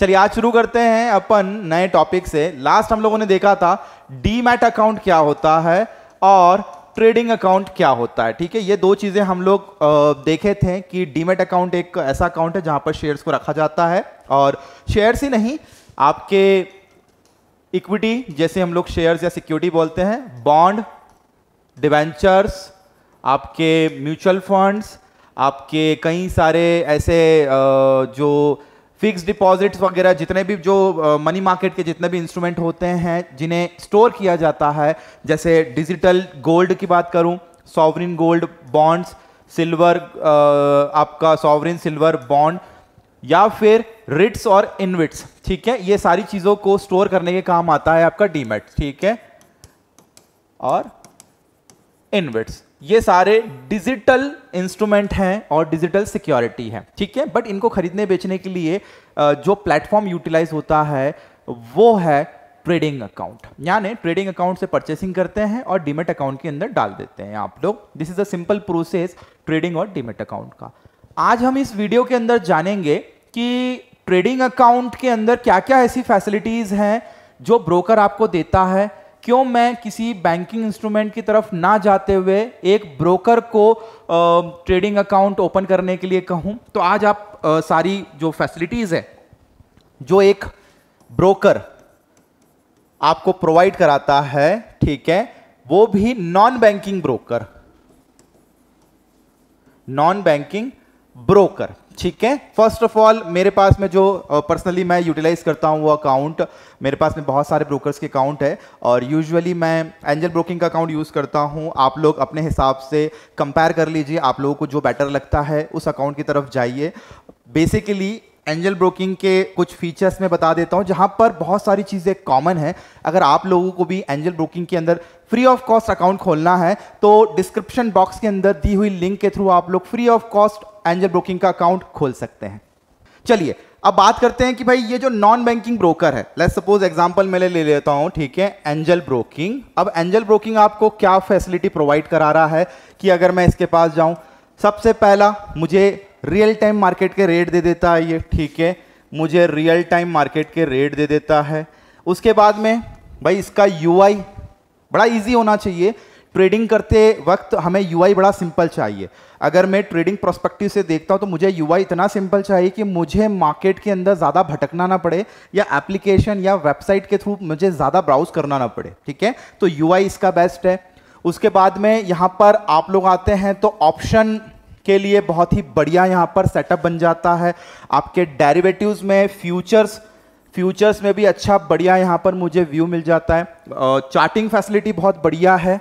चलिए आज शुरू करते हैं अपन नए टॉपिक से लास्ट हम लोगों ने देखा था डीमैट अकाउंट क्या होता है और ट्रेडिंग अकाउंट क्या होता है ठीक है ये दो चीज़ें हम लोग देखे थे कि डीमेट अकाउंट एक ऐसा अकाउंट है जहां पर शेयर्स को रखा जाता है और शेयर्स ही नहीं आपके इक्विटी जैसे हम लोग शेयर्स या सिक्योरिटी बोलते हैं बॉन्ड डिवेंचर्स आपके म्यूचुअल फंड्स आपके कई सारे ऐसे जो फिक्स डिपॉजिट्स वगैरह जितने भी जो मनी मार्केट के जितने भी इंस्ट्रूमेंट होते हैं जिन्हें स्टोर किया जाता है जैसे डिजिटल गोल्ड की बात करूं सॉवरिन गोल्ड बॉन्ड्स सिल्वर आपका सॉवरिन सिल्वर बॉन्ड या फिर रिट्स और इनविट्स ठीक है ये सारी चीज़ों को स्टोर करने के काम आता है आपका डीमेट ठीक है और इनविट्स ये सारे डिजिटल इंस्ट्रूमेंट हैं और डिजिटल सिक्योरिटी है ठीक है बट इनको खरीदने बेचने के लिए जो प्लेटफॉर्म यूटिलाइज होता है वो है ट्रेडिंग अकाउंट यानी ट्रेडिंग अकाउंट से परचेसिंग करते हैं और डिमेट अकाउंट के अंदर डाल देते हैं आप लोग this is a simple process trading और डिमेट अकाउंट का आज हम इस वीडियो के अंदर जानेंगे कि ट्रेडिंग अकाउंट के अंदर क्या क्या ऐसी फैसिलिटीज हैं जो ब्रोकर आपको देता है क्यों मैं किसी बैंकिंग इंस्ट्रूमेंट की तरफ ना जाते हुए एक ब्रोकर को ट्रेडिंग अकाउंट ओपन करने के लिए कहूं तो आज आप आ, सारी जो फैसिलिटीज है जो एक ब्रोकर आपको प्रोवाइड कराता है ठीक है वो भी non banking broker non banking broker ठीक है फर्स्ट ऑफ ऑल मेरे पास में जो पर्सनली मैं यूटिलाइज करता हूँ वो अकाउंट मेरे पास में बहुत सारे ब्रोकर्स के अकाउंट है और यूजुअली मैं एंजल ब्रोकिंग का अकाउंट यूज़ करता हूँ आप लोग अपने हिसाब से कंपेयर कर लीजिए आप लोगों को जो बेटर लगता है उस अकाउंट की तरफ जाइए बेसिकली एंजल ब्रोकिंग के कुछ फीचर्स में बता देता हूँ जहाँ पर बहुत सारी चीज़ें कॉमन है अगर आप लोगों को भी एंजल ब्रोकिंग के अंदर फ्री ऑफ कॉस्ट अकाउंट खोलना है तो डिस्क्रिप्शन बॉक्स के अंदर दी हुई लिंक के थ्रू आप लोग free of cost Angel broking का अकाउंट खोल सकते हैं चलिए अब बात करते हैं कि भाई ये जो नॉन बैंकिंग ब्रोकर है लेट सपोज एग्जाम्पल मैं ले, ले लेता हूँ ठीक है एंजल ब्रोकिंग अब एंजल ब्रोकिंग आपको क्या फैसिलिटी प्रोवाइड करा रहा है कि अगर मैं इसके पास जाऊँ सबसे पहला मुझे रियल टाइम मार्केट के रेट दे देता है ये ठीक है मुझे रियल टाइम मार्केट के रेट दे देता है उसके बाद में भाई इसका यू बड़ा इजी होना चाहिए ट्रेडिंग करते वक्त हमें यू बड़ा सिंपल चाहिए अगर मैं ट्रेडिंग प्रोस्पेक्टिव से देखता हूँ तो मुझे यू इतना सिंपल चाहिए कि मुझे मार्केट के अंदर ज़्यादा भटकना ना पड़े या एप्लीकेशन या वेबसाइट के थ्रू मुझे ज़्यादा ब्राउज करना ना पड़े ठीक है तो यू इसका बेस्ट है उसके बाद में यहाँ पर आप लोग आते हैं तो ऑप्शन के लिए बहुत ही बढ़िया यहाँ पर सेटअप बन जाता है आपके डेरिवेटिव्स में फ्यूचर्स फ्यूचर्स में भी अच्छा बढ़िया यहाँ पर मुझे व्यू मिल जाता है चार्टिंग फैसिलिटी बहुत बढ़िया है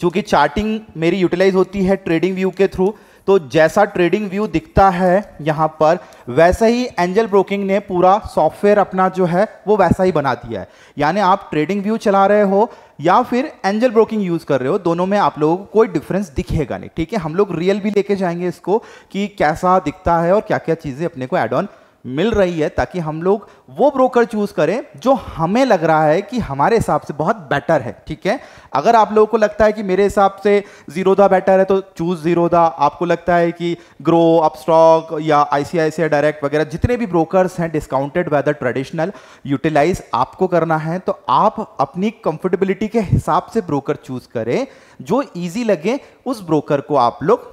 क्योंकि चार्टिंग मेरी यूटिलाइज होती है ट्रेडिंग व्यू के थ्रू तो जैसा ट्रेडिंग व्यू दिखता है यहाँ पर वैसा ही एंजल ब्रोकिंग ने पूरा सॉफ्टवेयर अपना जो है वो वैसा ही बना दिया है यानी आप ट्रेडिंग व्यू चला रहे हो या फिर एंजल ब्रोकिंग यूज कर रहे हो दोनों में आप लोगों को कोई डिफरेंस दिखेगा नहीं ठीक है हम लोग रियल भी लेके जाएंगे इसको कि कैसा दिखता है और क्या क्या चीजें अपने को एड ऑन मिल रही है ताकि हम लोग वो ब्रोकर चूज करें जो हमें लग रहा है कि हमारे हिसाब से बहुत बेटर है ठीक है अगर आप लोगों को लगता है कि मेरे हिसाब से जीरोदा बेटर है तो चूज जीरोदा आपको लगता है कि ग्रो अपस्टॉक या आईसीआईसीआई डायरेक्ट वगैरह जितने भी ब्रोकर्स हैं डिस्काउंटेड वेदर ट्रेडिशनल यूटिलाइज आपको करना है तो आप अपनी कंफर्टेबिलिटी के हिसाब से ब्रोकर चूज करें जो ईजी लगे उस ब्रोकर को आप लोग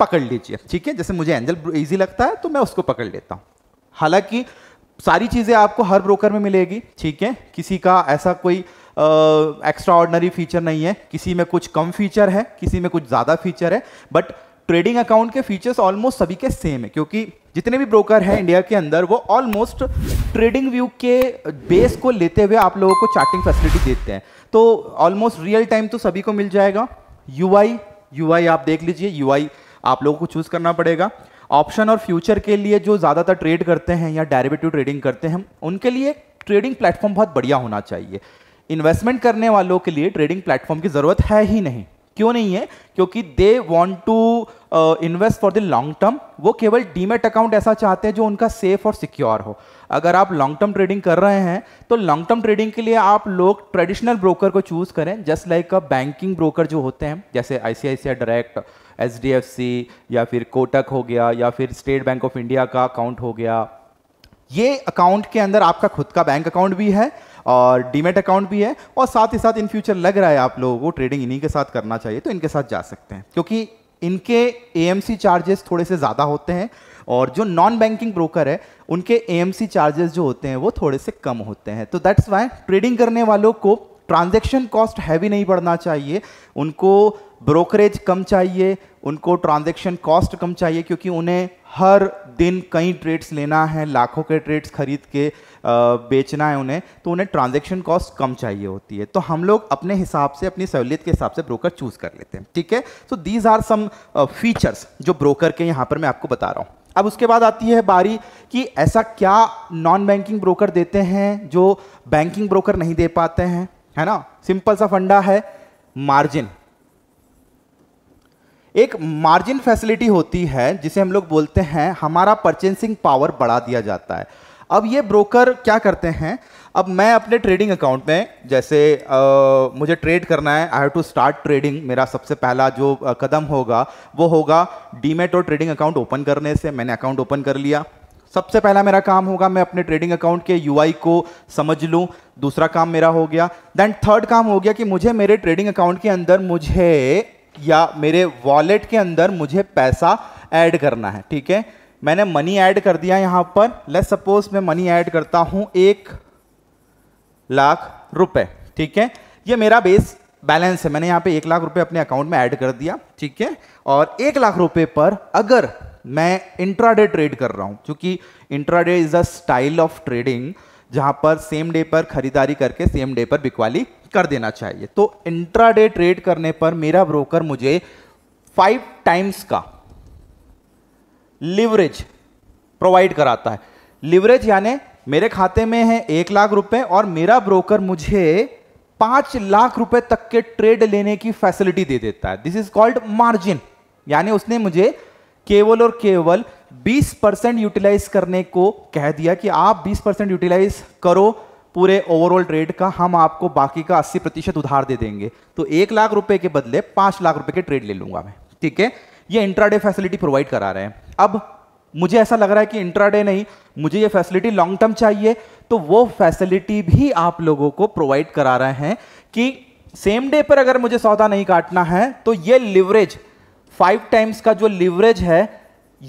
पकड़ लीजिए ठीक है जैसे मुझे एंजल ईजी लगता है तो मैं उसको पकड़ लेता हूँ हालांकि सारी चीज़ें आपको हर ब्रोकर में मिलेगी ठीक है किसी का ऐसा कोई एक्स्ट्रा ऑर्डनरी फीचर नहीं है किसी में कुछ कम फीचर है किसी में कुछ ज़्यादा फीचर है बट ट्रेडिंग अकाउंट के फीचर्स ऑलमोस्ट सभी के सेम है क्योंकि जितने भी ब्रोकर हैं इंडिया के अंदर वो ऑलमोस्ट ट्रेडिंग व्यू के बेस को लेते हुए आप लोगों को चार्टिंग फैसिलिटी देते हैं तो ऑलमोस्ट रियल टाइम तो सभी को मिल जाएगा यू आई आप देख लीजिए यू आप लोगों को चूज़ करना पड़ेगा ऑप्शन और फ्यूचर के लिए जो ज़्यादातर ट्रेड करते हैं या डेरिवेटिव ट्रेडिंग करते हैं उनके लिए ट्रेडिंग प्लेटफॉर्म बहुत बढ़िया होना चाहिए इन्वेस्टमेंट करने वालों के लिए ट्रेडिंग प्लेटफॉर्म की ज़रूरत है ही नहीं क्यों नहीं है क्योंकि they want to invest for the long term वो केवल डीमेट अकाउंट ऐसा चाहते हैं जो उनका सेफ और सिक्योर हो अगर आप लॉन्ग टर्म ट्रेडिंग कर रहे हैं तो लॉन्ग टर्म ट्रेडिंग के लिए आप लोग ट्रेडिशनल ब्रोकर को चूज़ करें just like a banking broker जो होते हैं जैसे आई डायरेक्ट एच या फिर कोटक हो गया या फिर स्टेट बैंक ऑफ इंडिया का अकाउंट हो गया ये अकाउंट के अंदर आपका खुद का बैंक अकाउंट भी है और डीमेट अकाउंट भी है और साथ ही साथ इन फ्यूचर लग रहा है आप लोगों को ट्रेडिंग इन्हीं के साथ करना चाहिए तो इनके साथ जा सकते हैं क्योंकि इनके एएमसी चार्जेस थोड़े से ज़्यादा होते हैं और जो नॉन बैंकिंग ब्रोकर है उनके एएमसी चार्जेस जो होते हैं वो थोड़े से कम होते हैं तो दैट्स वाई ट्रेडिंग करने वालों को ट्रांजेक्शन कॉस्ट हैवी नहीं पड़ना चाहिए उनको ब्रोकरेज कम चाहिए उनको ट्रांजेक्शन कॉस्ट कम चाहिए क्योंकि उन्हें हर दिन कई ट्रेड्स लेना है लाखों के ट्रेड्स खरीद के बेचना है उन्हें तो उन्हें ट्रांजेक्शन कॉस्ट कम चाहिए होती है तो हम लोग अपने हिसाब से अपनी सहूलियत के हिसाब से ब्रोकर चूज़ कर लेते हैं ठीक है so these are some features जो ब्रोकर के यहाँ पर मैं आपको बता रहा हूँ अब उसके बाद आती है बारी कि ऐसा क्या नॉन बैंकिंग ब्रोकर देते हैं जो बैंकिंग ब्रोकर नहीं दे पाते हैं है ना सिंपल सा फंडा है मार्जिन एक मार्जिन फैसिलिटी होती है जिसे हम लोग बोलते हैं हमारा परचेसिंग पावर बढ़ा दिया जाता है अब ये ब्रोकर क्या करते हैं अब मैं अपने ट्रेडिंग अकाउंट में जैसे आ, मुझे ट्रेड करना है I have to start trading मेरा सबसे पहला जो आ, कदम होगा वो होगा डीमेट और ट्रेडिंग अकाउंट ओपन करने से मैंने अकाउंट ओपन कर लिया सबसे पहला मेरा काम होगा मैं अपने ट्रेडिंग अकाउंट के यू को समझ लूँ दूसरा काम मेरा हो गया दैन थर्ड काम हो गया कि मुझे मेरे ट्रेडिंग अकाउंट के अंदर मुझे या मेरे वॉलेट के अंदर मुझे पैसा ऐड करना है ठीक है मैंने मनी ऐड कर दिया यहाँ पर लेट सपोज मैं मनी ऐड करता हूँ एक लाख रुपए ठीक है ये मेरा बेस बैलेंस है मैंने यहाँ पे एक लाख रुपए अपने अकाउंट में ऐड कर दिया ठीक है और एक लाख रुपए पर अगर मैं इंट्राडे ट्रेड कर रहा हूँ क्योंकि intraday is a style of trading जहां पर सेम डे पर खरीदारी करके सेम डे पर बिकवाली कर देना चाहिए तो इंट्राडे ट्रेड करने पर मेरा ब्रोकर मुझे फाइव टाइम्स का लिवरेज प्रोवाइड कराता है लिवरेज यानी मेरे खाते में है एक लाख रुपए और मेरा ब्रोकर मुझे पांच लाख रुपए तक के ट्रेड लेने की फैसिलिटी दे देता है दिस इज कॉल्ड मार्जिन यानी उसने मुझे केवल और केवल 20 परसेंट यूटिलाइज करने को कह दिया कि आप 20 परसेंट यूटिलाइज करो पूरे ओवरऑल ट्रेड का हम आपको बाकी का 80 प्रतिशत उधार दे देंगे तो एक लाख रुपए के बदले पांच लाख रुपए के ट्रेड ले लूंगा मैं ठीक है ये इंट्राडे फैसिलिटी प्रोवाइड करा रहे हैं अब मुझे ऐसा लग रहा है कि इंट्राडे नहीं मुझे ये फैसिलिटी लॉन्ग टर्म चाहिए तो वो फैसिलिटी भी आप लोगों को प्रोवाइड करा रहे हैं कि सेम डे पर अगर मुझे सौदा नहीं काटना है तो ये लिवरेज फाइव टाइम्स का जो लिवरेज है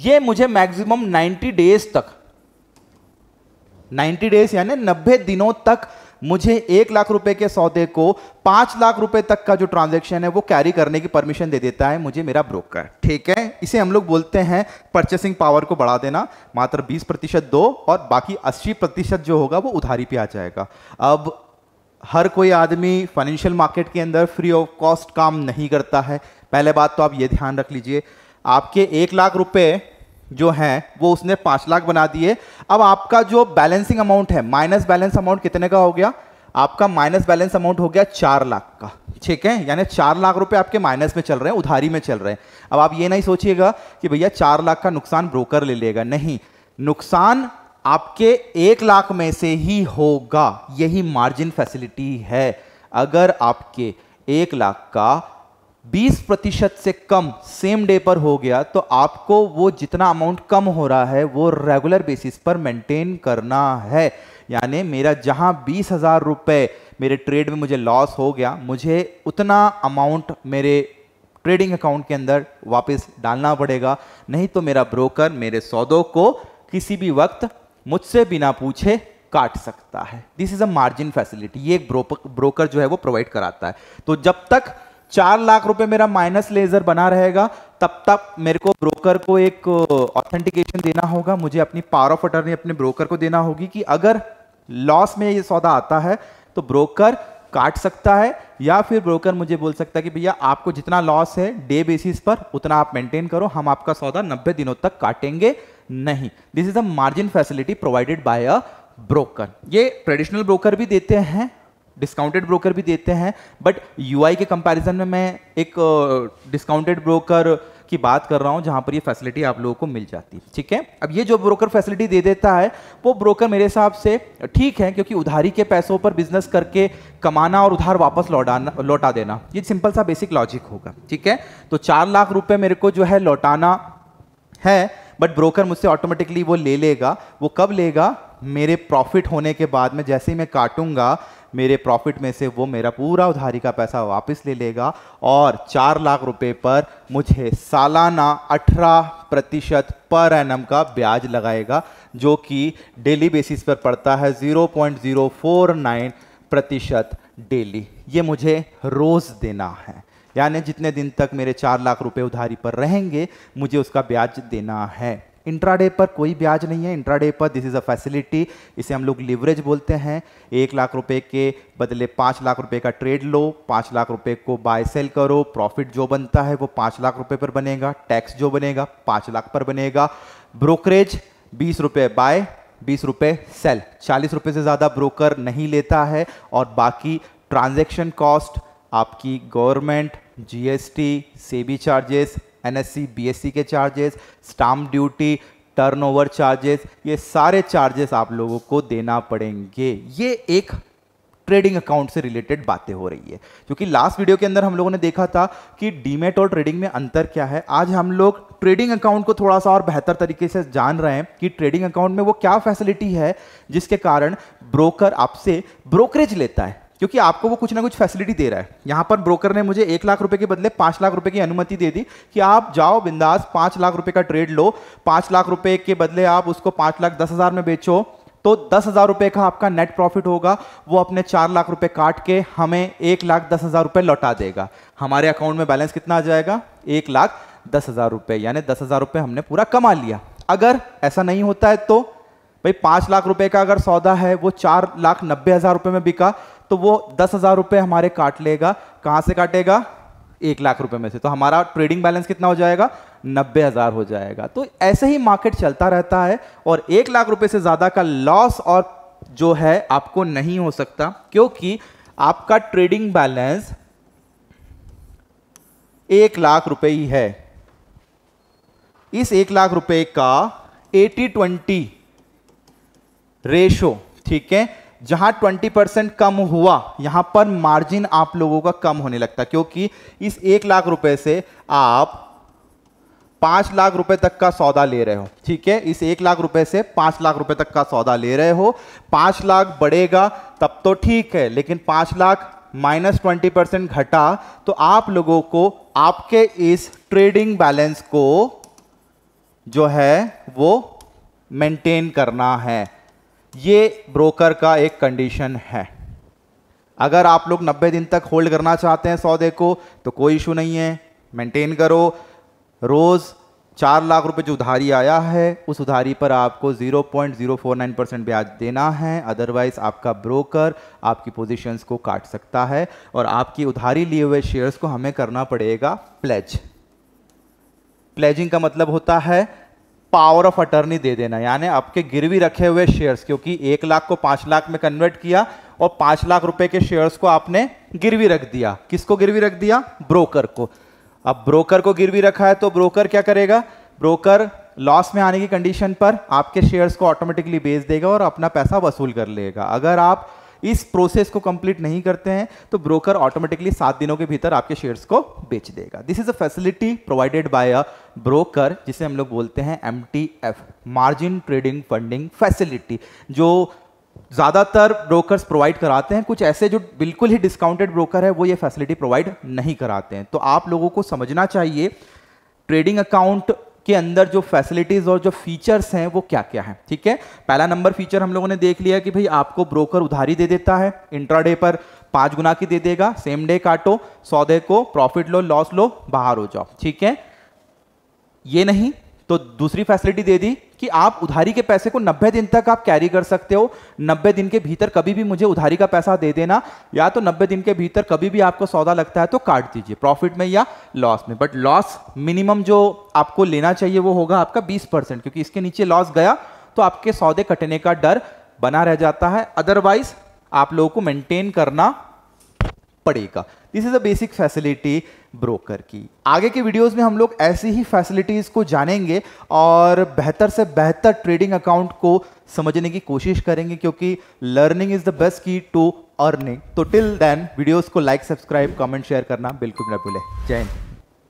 ये मुझे मैक्सिमम 90 डेज तक 90 डेज यानी 90 दिनों तक मुझे एक लाख रुपए के सौदे को पांच लाख रुपए तक का जो ट्रांजेक्शन है वो कैरी करने की परमिशन दे देता है मुझे मेरा ब्रोकर ठीक है इसे हम लोग बोलते हैं परचेसिंग पावर को बढ़ा देना मात्र 20 प्रतिशत दो और बाकी 80 प्रतिशत जो होगा वो उधारी पे आ जाएगा अब हर कोई आदमी फाइनेंशियल मार्केट के अंदर फ्री ऑफ कॉस्ट काम नहीं करता है पहले बात तो आप ये ध्यान रख लीजिए आपके एक लाख रुपए जो हैं वो उसने पाँच लाख बना दिए अब आपका जो बैलेंसिंग अमाउंट है माइनस बैलेंस अमाउंट कितने का हो गया आपका माइनस बैलेंस अमाउंट हो गया चार लाख का ठीक है यानी चार लाख रुपए आपके माइनस में चल रहे हैं उधारी में चल रहे हैं अब आप ये नहीं सोचिएगा कि भैया चार लाख का नुकसान ब्रोकर ले लेगा नहीं नुकसान आपके एक लाख में से ही होगा यही मार्जिन फैसिलिटी है अगर आपके एक लाख का 20 प्रतिशत से कम सेम डे पर हो गया तो आपको वो जितना अमाउंट कम हो रहा है वो रेगुलर बेसिस पर मेंटेन करना है यानी मेरा जहां बीस हज़ार रुपये मेरे ट्रेड में मुझे लॉस हो गया मुझे उतना अमाउंट मेरे ट्रेडिंग अकाउंट के अंदर वापस डालना पड़ेगा नहीं तो मेरा ब्रोकर मेरे सौदों को किसी भी वक्त मुझसे बिना पूछे काट सकता है this is a margin facility ये एक ब्रोकर जो है वो प्रोवाइड कराता है तो जब तक चार लाख रुपए मेरा माइनस लेजर बना रहेगा तब तक मेरे को ब्रोकर को एक ऑथेंटिकेशन uh, देना होगा मुझे अपनी पावर ऑफ अटर्नी अपने ब्रोकर को देना होगी कि अगर लॉस में ये सौदा आता है तो ब्रोकर काट सकता है या फिर ब्रोकर मुझे बोल सकता है कि भैया आपको जितना लॉस है डे बेसिस पर उतना आप मेंटेन करो हम आपका सौदा 90 दिनों तक काटेंगे नहीं this is a margin facility provided by a broker ये ट्रेडिशनल ब्रोकर भी देते हैं डिस्काउंटेड ब्रोकर भी देते हैं बट यू के कंपैरिजन में मैं एक डिस्काउंटेड ब्रोकर की बात कर रहा हूँ जहाँ पर ये फैसिलिटी आप लोगों को मिल जाती है ठीक है अब ये जो ब्रोकर फैसिलिटी दे देता है वो ब्रोकर मेरे हिसाब से ठीक है क्योंकि उधारी के पैसों पर बिजनेस करके कमाना और उधार वापस लौटाना लौटा देना ये सिंपल सा बेसिक लॉजिक होगा ठीक है तो चार लाख रुपये मेरे को जो है लौटाना है बट ब्रोकर मुझसे ऑटोमेटिकली वो ले लेगा वो कब लेगा मेरे प्रॉफिट होने के बाद में जैसे ही मैं काटूंगा मेरे प्रॉफिट में से वो मेरा पूरा उधारी का पैसा वापस ले लेगा और चार लाख रुपए पर मुझे सालाना अठारह प्रतिशत पर एनम का ब्याज लगाएगा जो कि डेली बेसिस पर पड़ता है zero zero point four nine प्रतिशत डेली ये मुझे रोज़ देना है यानी जितने दिन तक मेरे चार लाख रुपए उधारी पर रहेंगे मुझे उसका ब्याज देना है इंट्राडे पर कोई ब्याज नहीं है इंट्राडे पर दिस इज़ अ फैसिलिटी इसे हम लोग लिवरेज बोलते हैं एक लाख रुपए के बदले पाँच लाख रुपए का ट्रेड लो पाँच लाख रुपए को बाय सेल करो प्रॉफिट जो बनता है वो पाँच लाख रुपए पर बनेगा टैक्स जो बनेगा पाँच लाख पर बनेगा ब्रोकरेज बीस रुपये बाय बीस रुपये सेल चालीस रुपये से ज़्यादा ब्रोकर नहीं लेता है और बाकी ट्रांजेक्शन कॉस्ट आपकी government GST SEBI charges NSC, BSC के charges stamp duty turnover charges ये सारे चार्जेस आप लोगों को देना पड़ेंगे ये एक ट्रेडिंग अकाउंट से रिलेटेड बातें हो रही है क्योंकि लास्ट वीडियो के अंदर हम लोगों ने देखा था कि डीमेट और ट्रेडिंग में अंतर क्या है आज हम लोग ट्रेडिंग अकाउंट को थोड़ा सा और बेहतर तरीके से जान रहे हैं कि ट्रेडिंग अकाउंट में वो क्या फैसिलिटी है जिसके कारण ब्रोकर आपसे ब्रोकरेज लेता है क्योंकि आपको वो कुछ ना कुछ फैसिलिटी दे रहा है यहां पर ब्रोकर ने मुझे एक लाख रुपए के बदले पांच लाख रुपए की अनुमति दे दी कि आप जाओ बिंदास पांच लाख रुपए का ट्रेड लो पांच लाख रुपए के बदले आप उसको पांच लाख दस हजार में बेचो तो दस हजार रुपए का आपका नेट प्रॉफिट होगा वो अपने चार लाख रुपए काट के हमें एक लाख दस हजार रुपए लौटा देगा हमारे अकाउंट में बैलेंस कितना आ जाएगा एक लाख दस हजार रुपए यानी दस हजार रुपए हमने पूरा कमा लिया अगर ऐसा नहीं होता है तो भाई पांच लाख रुपए का अगर सौदा है वो चार लाख नब्बे हजार रुपए में बिका तो वो दस हजार रुपये हमारे काट लेगा कहाँ से काटेगा एक लाख रुपए में से तो हमारा ट्रेडिंग बैलेंस कितना हो जाएगा नब्बे हजार हो जाएगा तो ऐसे ही मार्केट चलता रहता है और एक लाख रुपए से ज़्यादा का लॉस और जो है आपको नहीं हो सकता क्योंकि आपका ट्रेडिंग बैलेंस एक लाख रुपए ही है इस एक लाख रुपए का एटी ट्वेंटी रेशो ठीक है जहां 20 परसेंट कम हुआ यहां पर मार्जिन आप लोगों का कम होने लगता क्योंकि इस एक लाख रुपए से आप पांच लाख रुपए तक का सौदा ले रहे हो ठीक है इस एक लाख रुपए से पांच लाख रुपए तक का सौदा ले रहे हो पांच लाख बढ़ेगा तब तो ठीक है लेकिन पांच लाख माइनस ट्वेंटी परसेंट घटा तो आप लोगों को आपके इस ट्रेडिंग बैलेंस को जो है वो मेंटेन करना है ये ब्रोकर का एक कंडीशन है अगर आप लोग 90 दिन तक होल्ड करना चाहते हैं सौदे को तो कोई इशू नहीं है मेंटेन करो रोज़ चार लाख रुपए जो उधारी आया है उस उधारी पर आपको 0.049 परसेंट ब्याज देना है अदरवाइज आपका ब्रोकर आपकी पोजीशंस को काट सकता है और आपकी उधारी लिए हुए शेयर्स को हमें करना पड़ेगा प्लेज प्लेजिंग का मतलब होता है पावर ऑफ अटर्नी दे देना यानी आपके गिरवी रखे हुए शेयर्स क्योंकि एक लाख को पांच लाख में कन्वर्ट किया और पांच लाख रुपए के शेयर्स को आपने गिरवी रख दिया किसको गिरवी रख दिया ब्रोकर को अब ब्रोकर को गिरवी रखा है तो ब्रोकर क्या करेगा ब्रोकर लॉस में आने की कंडीशन पर आपके शेयर्स को ऑटोमेटिकली बेच देगा और अपना पैसा वसूल कर लेगा अगर आप इस प्रोसेस को कंप्लीट नहीं करते हैं तो ब्रोकर ऑटोमेटिकली सात दिनों के भीतर आपके शेयर्स को बेच देगा this is a facility provided by a broker जिसे हम लोग बोलते हैं M margin trading funding facility जो ज़्यादातर ब्रोकर्स प्रोवाइड कराते हैं कुछ ऐसे जो बिल्कुल ही डिस्काउंटेड ब्रोकर है वो ये फैसिलिटी प्रोवाइड नहीं कराते हैं तो आप लोगों को समझना चाहिए ट्रेडिंग अकाउंट के अंदर जो फैसिलिटीज़ और जो फीचर्स हैं वो क्या क्या है ठीक है पहला नंबर फीचर हम लोगों ने देख लिया कि भाई आपको ब्रोकर उधारी दे देता है इंट्राडे पर पांच गुना की दे देगा सेम डे काटो सौदे को प्रॉफिट लो लॉस लो बाहर हो जाओ ठीक है ये नहीं तो दूसरी फैसिलिटी दे दी कि आप उधारी के पैसे को 90 दिन तक आप कैरी कर सकते हो 90 दिन के भीतर कभी भी मुझे उधारी का पैसा दे देना या तो 90 दिन के भीतर कभी भी आपको सौदा लगता है तो काट दीजिए प्रॉफिट में या लॉस में बट लॉस मिनिमम जो आपको लेना चाहिए वो होगा आपका बीस क्योंकि इसके नीचे लॉस गया तो आपके सौदे कटने का डर बना रह जाता है अदरवाइज आप लोगों को मेंटेन करना पड़ेगा this is a basic facility broker की आगे के वीडियोस में हम लोग ऐसी ही फैसिलिटीज को जानेंगे और बेहतर से बेहतर ट्रेडिंग अकाउंट को समझने की कोशिश करेंगे क्योंकि learning is the best key to earning तो टिल देन वीडियोस को लाइक सब्सक्राइब कमेंट शेयर करना बिल्कुल ना भूलें जय हिंद